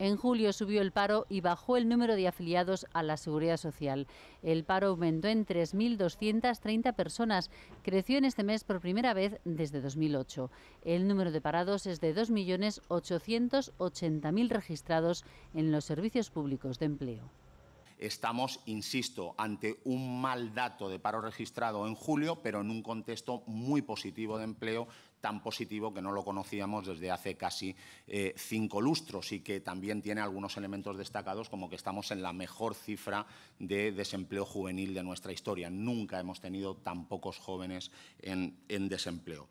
En julio subió el paro y bajó el número de afiliados a la Seguridad Social. El paro aumentó en 3.230 personas. Creció en este mes por primera vez desde 2008. El número de parados es de 2.880.000 registrados en los servicios públicos de empleo. Estamos, insisto, ante un mal dato de paro registrado en julio, pero en un contexto muy positivo de empleo, tan positivo que no lo conocíamos desde hace casi eh, cinco lustros y que también tiene algunos elementos destacados como que estamos en la mejor cifra de desempleo juvenil de nuestra historia. Nunca hemos tenido tan pocos jóvenes en, en desempleo.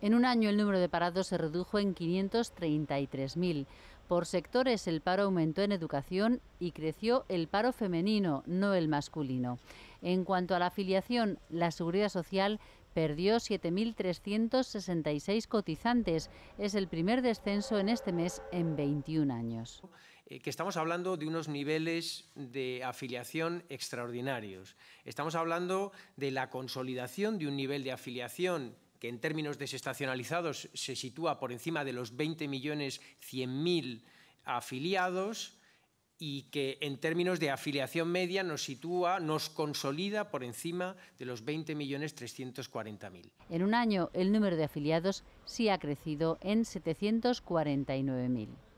En un año el número de parados se redujo en 533.000. Por sectores, el paro aumentó en educación y creció el paro femenino, no el masculino. En cuanto a la afiliación, la seguridad social perdió 7.366 cotizantes. Es el primer descenso en este mes en 21 años. Eh, que estamos hablando de unos niveles de afiliación extraordinarios. Estamos hablando de la consolidación de un nivel de afiliación que en términos desestacionalizados se sitúa por encima de los 20 millones 100.000 afiliados y que en términos de afiliación media nos sitúa, nos consolida por encima de los 20 millones mil. En un año el número de afiliados sí ha crecido en 749.000.